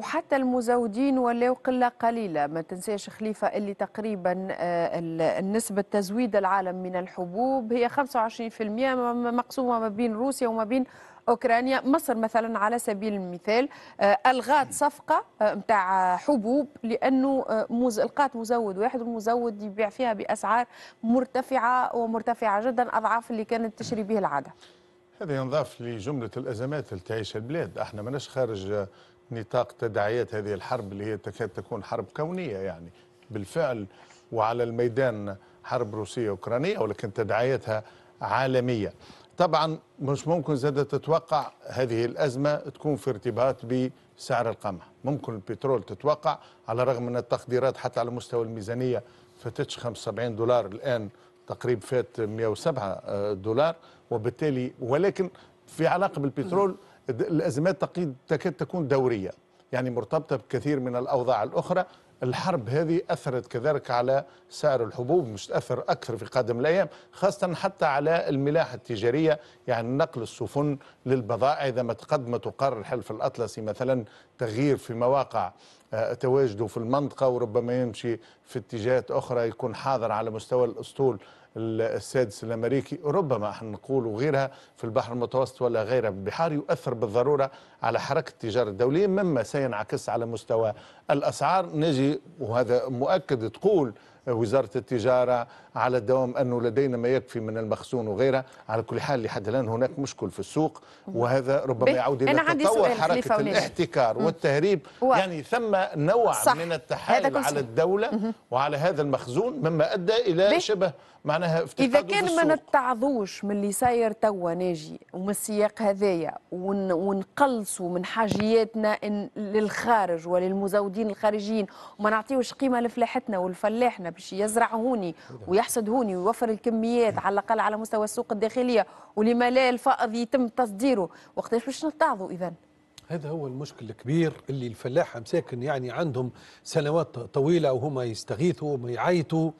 وحتى المزودين ولاو قلة قليلة ما تنساش خليفة اللي تقريبا آه، النسبة تزويد العالم من الحبوب هي 25% مقسومة ما بين روسيا وما بين اوكرانيا مصر مثلا على سبيل المثال آه، الغات صفقه نتاع آه، حبوب لانه القات مزود واحد والمزود يبيع فيها باسعار مرتفعه ومرتفعه جدا اضعاف اللي كانت تشري به العاده هذا ينضاف لجمله الازمات اللي تعيشها البلاد احنا ماناش خارج نطاق تداعيات هذه الحرب اللي هي تكاد تكون حرب كونية يعني بالفعل وعلى الميدان حرب روسية أوكرانية ولكن تداعياتها عالمية طبعا مش ممكن زادة تتوقع هذه الأزمة تكون في ارتباط بسعر القمح ممكن البترول تتوقع على الرغم من التقديرات حتى على مستوى الميزانية فتتش 75 دولار الآن تقريب فات 107 دولار وبالتالي ولكن في علاقة بالبترول الأزمات تكاد تكون دورية يعني مرتبطة بكثير من الأوضاع الأخرى الحرب هذه أثرت كذلك على سعر الحبوب مش تأثر أكثر في قادم الأيام خاصة حتى على الملاحة التجارية يعني نقل السفن للبضائع إذا ما تقدمت وقرر الحلف الأطلسي مثلا تغيير في مواقع آه، تواجده في المنطقة وربما يمشي في اتجاهات أخرى يكون حاضر على مستوى الأسطول السادس الامريكي ربما احنا نقول وغيرها في البحر المتوسط ولا غيرها من البحار يؤثر بالضروره على حركه التجاره الدوليه مما سينعكس على مستوى الاسعار نجي وهذا مؤكد تقول وزاره التجاره على الدوام انه لدينا ما يكفي من المخزون وغيره على كل حال لحد الان هناك مشكل في السوق وهذا ربما يعود الى تطور حركه الاحتكار والتهريب و... يعني ثم نوع صح. من التحايل على الدوله وعلى هذا المخزون مما ادى الى شبه معناها اذا كان ما نتعظوش من اللي صاير توا ناجي ومن السياق هذايا ون... ونقلصوا من حاجياتنا للخارج وللمزودين الخارجيين وما نعطيوش قيمه لفلاحتنا ولفلاحنا باش يزرع هوني إيه نعم. ويحصد هوني ويوفر الكميات إيه. على الاقل على مستوى السوق الداخليه ولما لا الفائض يتم تصديره وقتاش باش نتعظوا اذا هذا هو المشكل الكبير اللي الفلاحه مساكن يعني عندهم سنوات طويله وهما يستغيثوا وما يعيطوا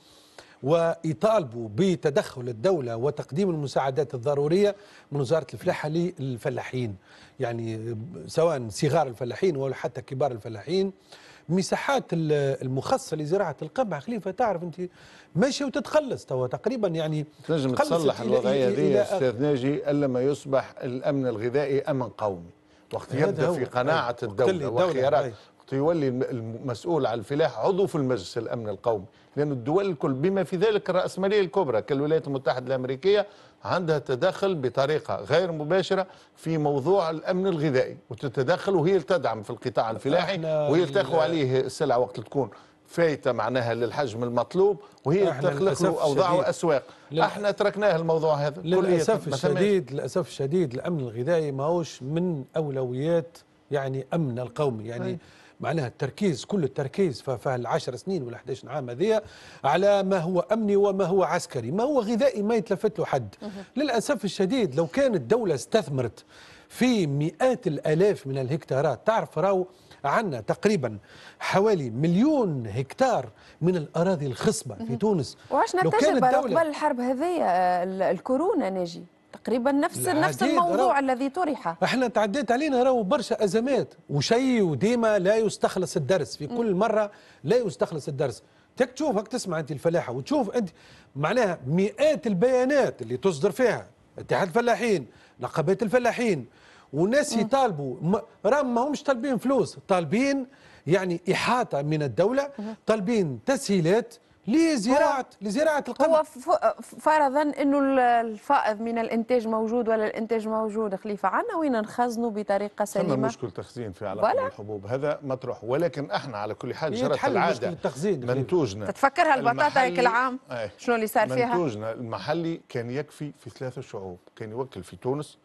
ويطالبوا بتدخل الدولة وتقديم المساعدات الضرورية من وزارة الفلاحة للفلاحين يعني سواء صغار الفلاحين أو حتى كبار الفلاحين مساحات المخصصه لزراعه القمح خليفه تعرف انت ماشي وتتخلص توا تقريبا يعني تنجم تصلح الوضعيه هذه استاذ ناجي الا ما يصبح الامن الغذائي امن قومي وقت يبدا في قناعه الدوله وخيارات يولي المسؤول على الفلاح عضو في المجلس الامن القومي لان الدول الكل بما في ذلك الراسماليه الكبرى كالولايات المتحده الامريكيه عندها تدخل بطريقه غير مباشره في موضوع الامن الغذائي وتتدخل وهي تدعم في القطاع الفلاحي وهي تاخذ عليه السلع وقت تكون فايته معناها للحجم المطلوب وهي تخلق له اوضاع واسواق احنا تركناه الموضوع هذا للاسف الشديد للاسف الشديد الامن الغذائي ماهوش من اولويات يعني امن القومي يعني هي. طيب. معناها التركيز كل التركيز في العشر سنين ولا 11 عام هذه على ما هو امني وما هو عسكري ما هو غذائي ما يتلفت له حد للاسف الشديد لو كانت الدوله استثمرت في مئات الالاف من الهكتارات تعرف راهو عندنا تقريبا حوالي مليون هكتار من الاراضي الخصبه في تونس وعشنا تجربه قبل الحرب هذه آه، الكورونا ناجي تقريبا نفس نفس الموضوع رو... الذي طرح احنا تعديت علينا راهو برشا ازمات وشيء وديما لا يستخلص الدرس في كل مره لا يستخلص الدرس تك تشوف هك تسمع انت الفلاحه وتشوف انت معناها مئات البيانات اللي تصدر فيها اتحاد الفلاحين نقابات الفلاحين وناس يطالبوا راهم ما همش طالبين فلوس طالبين يعني احاطه من الدوله طالبين تسهيلات لزراعه لزراعه القمح هو فرضا انه الفائض من الانتاج موجود ولا الانتاج موجود خليفه عنا وين نخزنه بطريقه سليمه ثم مشكل تخزين في علاقه الحبوب هذا مطروح ولكن احنا على كل حال إيه، جرت العاده التخزين منتوجنا تتفكرها البطاطا هيك العام ايه شنو اللي صار فيها منتوجنا المحلي كان يكفي في ثلاثه شعوب كان يوكل في تونس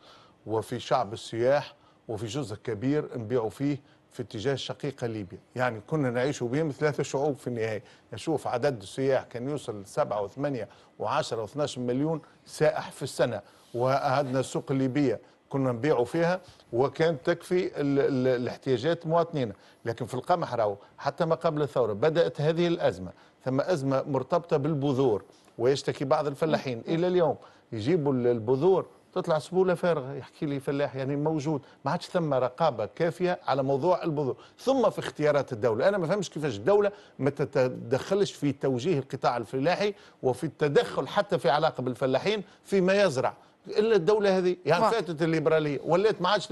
وفي شعب السياح وفي جزء كبير نبيعوا فيه في اتجاه الشقيقه ليبيا، يعني كنا نعيش بهم ثلاث شعوب في النهايه، نشوف عدد السياح كان يوصل 7 و8 و10 و12 مليون سائح في السنه، وعندنا السوق الليبيه كنا نبيعوا فيها وكانت تكفي ال ال الاحتياجات مواطنينا، لكن في القمح راهو حتى ما قبل الثوره بدات هذه الازمه، ثم ازمه مرتبطه بالبذور ويشتكي بعض الفلاحين الى اليوم يجيبوا البذور تطلع سبوله فارغه يحكي لي فلاح يعني موجود ما عادش ثم رقابه كافيه على موضوع البذور ثم في اختيارات الدوله انا ما فهمش كيفاش الدوله ما تتدخلش في توجيه القطاع الفلاحي وفي التدخل حتى في علاقه بالفلاحين فيما يزرع الا الدوله هذه يعني ما. فاتت الليبراليه ولات ما عادش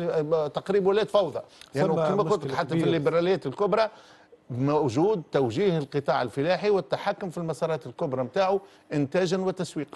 تقريبا ولات فوضى يعني كما قلت حتى في الليبراليات الكبرى موجود توجيه القطاع الفلاحي والتحكم في المسارات الكبرى نتاعو انتاجا وتسويقا